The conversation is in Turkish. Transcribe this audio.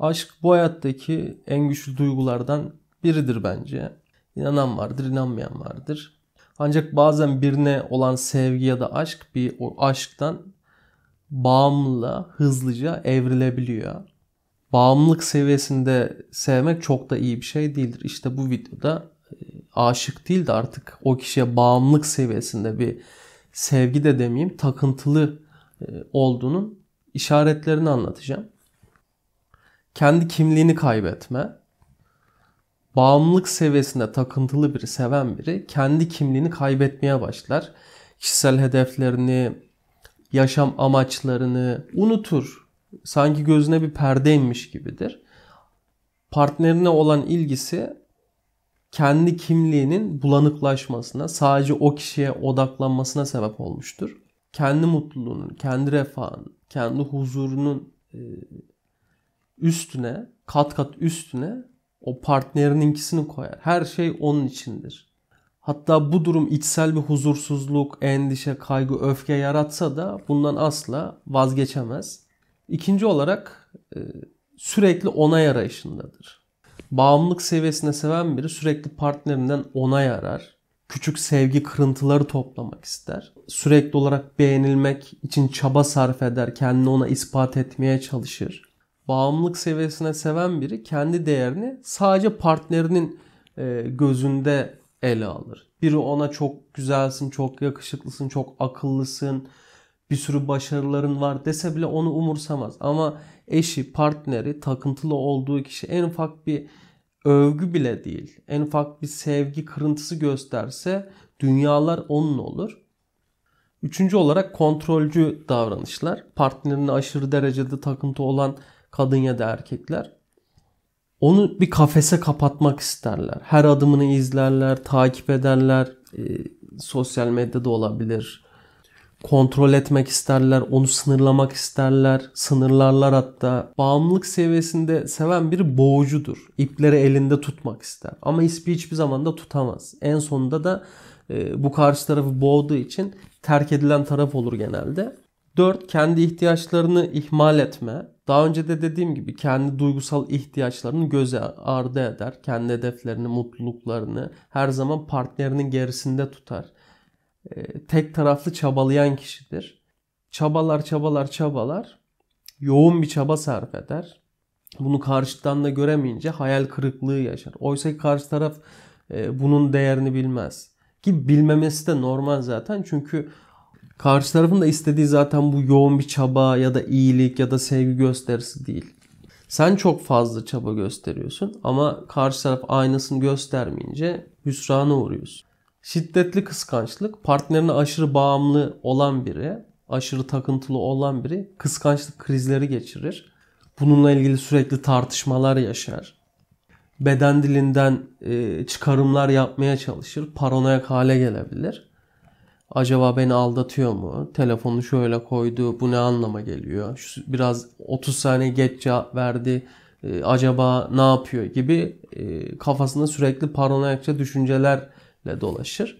Aşk bu hayattaki en güçlü duygulardan biridir bence. İnanan vardır, inanmayan vardır. Ancak bazen birine olan sevgi ya da aşk bir o aşktan bağımlı hızlıca evrilebiliyor. Bağımlılık seviyesinde sevmek çok da iyi bir şey değildir. İşte bu videoda e, aşık değil de artık o kişiye bağımlılık seviyesinde bir sevgi de demeyeyim takıntılı e, olduğunun işaretlerini anlatacağım kendi kimliğini kaybetme, bağımlılık seviyesinde takıntılı biri, seven biri kendi kimliğini kaybetmeye başlar. Kişisel hedeflerini, yaşam amaçlarını unutur. Sanki gözüne bir perde perdeymiş gibidir. Partnerine olan ilgisi kendi kimliğinin bulanıklaşmasına, sadece o kişiye odaklanmasına sebep olmuştur. Kendi mutluluğunun, kendi refahının, kendi huzurunun üstüne kat kat üstüne o partnerininkisini koyar. Her şey onun içindir. Hatta bu durum içsel bir huzursuzluk, endişe, kaygı, öfke yaratsa da bundan asla vazgeçemez. İkinci olarak e, sürekli onay arayışındadır. Bağımlılık seviyesine seven biri sürekli partnerinden onay arar. Küçük sevgi kırıntıları toplamak ister. Sürekli olarak beğenilmek için çaba sarf eder, kendini ona ispat etmeye çalışır bağımlılık seviyesine seven biri kendi değerini sadece partnerinin e, gözünde ele alır. Biri ona çok güzelsin, çok yakışıklısın, çok akıllısın, bir sürü başarıların var dese bile onu umursamaz. Ama eşi, partneri, takıntılı olduğu kişi en ufak bir övgü bile değil, en ufak bir sevgi kırıntısı gösterse dünyalar onun olur. Üçüncü olarak kontrolcü davranışlar. Partnerine aşırı derecede takıntı olan kadın ya da erkekler onu bir kafese kapatmak isterler. Her adımını izlerler, takip ederler. E, sosyal medyada olabilir. Kontrol etmek isterler, onu sınırlamak isterler, sınırlarlar hatta. Bağımlılık seviyesinde seven biri boğucudur. İpleri elinde tutmak ister. Ama ispi hiçbir zaman da tutamaz. En sonunda da e, bu karşı tarafı boğduğu için terk edilen taraf olur genelde. 4. Kendi ihtiyaçlarını ihmal etme. Daha önce de dediğim gibi kendi duygusal ihtiyaçlarını göze ardı eder. Kendi hedeflerini, mutluluklarını her zaman partnerinin gerisinde tutar. E, tek taraflı çabalayan kişidir. Çabalar, çabalar, çabalar. Yoğun bir çaba sarf eder. Bunu karşıdan da göremeyince hayal kırıklığı yaşar. Oysa ki karşı taraf e, bunun değerini bilmez. Ki bilmemesi de normal zaten çünkü Karşı tarafın da istediği zaten bu yoğun bir çaba ya da iyilik ya da sevgi gösterisi değil. Sen çok fazla çaba gösteriyorsun ama karşı taraf aynasını göstermeyince hüsrana uğruyorsun. Şiddetli kıskançlık partnerine aşırı bağımlı olan biri, aşırı takıntılı olan biri kıskançlık krizleri geçirir. Bununla ilgili sürekli tartışmalar yaşar. Beden dilinden e, çıkarımlar yapmaya çalışır, paranoyak hale gelebilir acaba beni aldatıyor mu? Telefonu şöyle koydu. Bu ne anlama geliyor? Şu biraz 30 saniye geç cevap verdi. E, acaba ne yapıyor gibi e, kafasında sürekli paranoyakça düşüncelerle dolaşır.